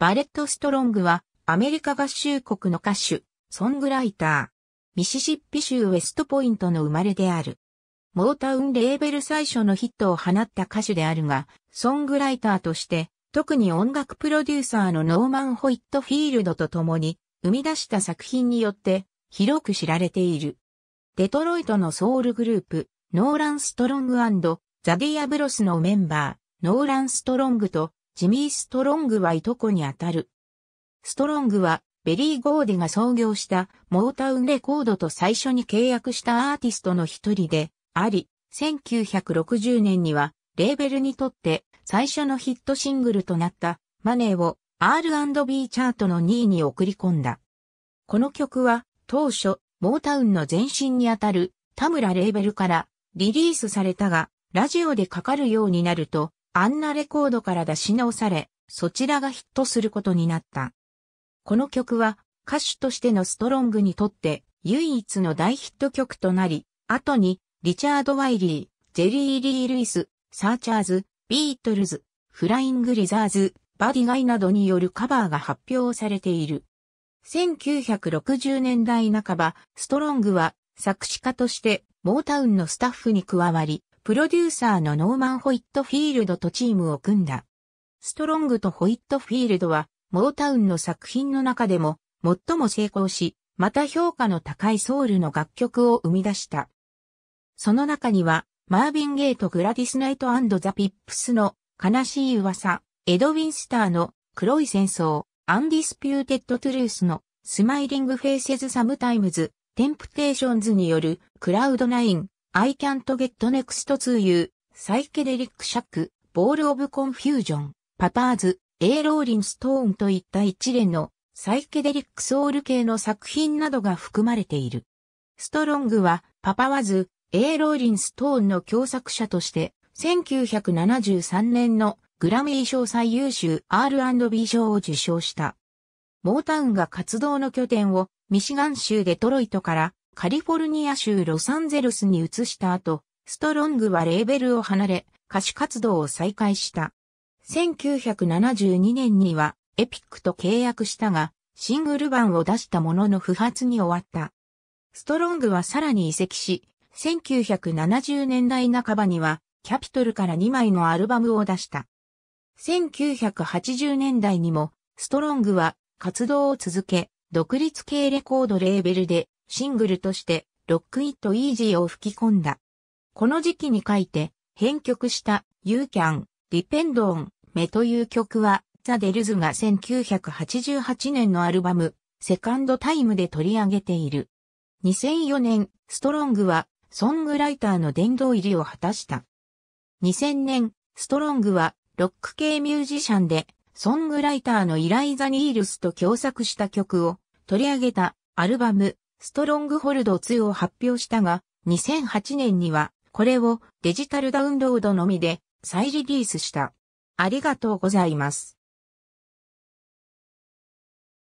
バレット・ストロングは、アメリカ合衆国の歌手、ソングライター、ミシシッピ州ウェストポイントの生まれである。モータウンレーベル最初のヒットを放った歌手であるが、ソングライターとして、特に音楽プロデューサーのノーマン・ホイットフィールドと共に、生み出した作品によって、広く知られている。デトロイトのソウルグループ、ノーラン・ストロングザ・ディアブロスのメンバー、ノーラン・ストロングとジミー・ストロングはいとこにあたる。ストロングは、ベリー・ゴーデが創業したモータウンレコードと最初に契約したアーティストの一人であり、1960年にはレーベルにとって最初のヒットシングルとなったマネーを R&B チャートの2位に送り込んだ。この曲は当初モータウンの前身にあたる田村レーベルからリリースされたがラジオでかかるようになるとアンナレコードから出し直され、そちらがヒットすることになった。この曲は歌手としてのストロングにとって唯一の大ヒット曲となり、後にリチャード・ワイリー、ジェリー・リー・ルイス、サーチャーズ、ビートルズ、フライング・リザーズ、バディガイなどによるカバーが発表されている。1960年代半ば、ストロングは作詞家としてモータウンのスタッフに加わり、プロデューサーのノーマン・ホイットフィールドとチームを組んだ。ストロングとホイットフィールドは、モータウンの作品の中でも、最も成功し、また評価の高いソウルの楽曲を生み出した。その中には、マービン・ゲイとグラディス・ナイトザ・ピップスの悲しい噂、エド・ウィンスターの黒い戦争、アンディスピューテッド・トゥルースのスマイリング・フェイセズ・サムタイムズ、テンプテーションズによるクラウドナイン、I can't get next to you, サイケデリックシャック、ボールオブコンフュージョン、パ f ーズ、エ o ローリンストーンといった一連のサイケデリックソウル系の作品などが含まれている。ストロングはパパワズ、エイローリンストーンの共作者として1973年のグラミー賞最優秀 R&B 賞を受賞した。モータウンが活動の拠点をミシガン州デトロイトからカリフォルニア州ロサンゼルスに移した後、ストロングはレーベルを離れ、歌手活動を再開した。1972年にはエピックと契約したが、シングル版を出したものの不発に終わった。ストロングはさらに移籍し、1970年代半ばには、キャピトルから2枚のアルバムを出した。1980年代にも、ストロングは活動を続け、独立系レコードレーベルでシングルとして、ロックイットイージーを吹き込んだ。この時期に書いて、編曲した、You Can, Depend On, Me という曲は、ザ・デルズが1988年のアルバム、セカンドタイムで取り上げている。2004年、ストロングは、ソングライターの殿堂入りを果たした。2000年、ストロングは、ロック系ミュージシャンで、ソングライターのイライザ・ニールスと共作した曲を取り上げたアルバム、ストロングホルド2を発表したが、2008年には、これをデジタルダウンロードのみで再リリースした。ありがとうございます。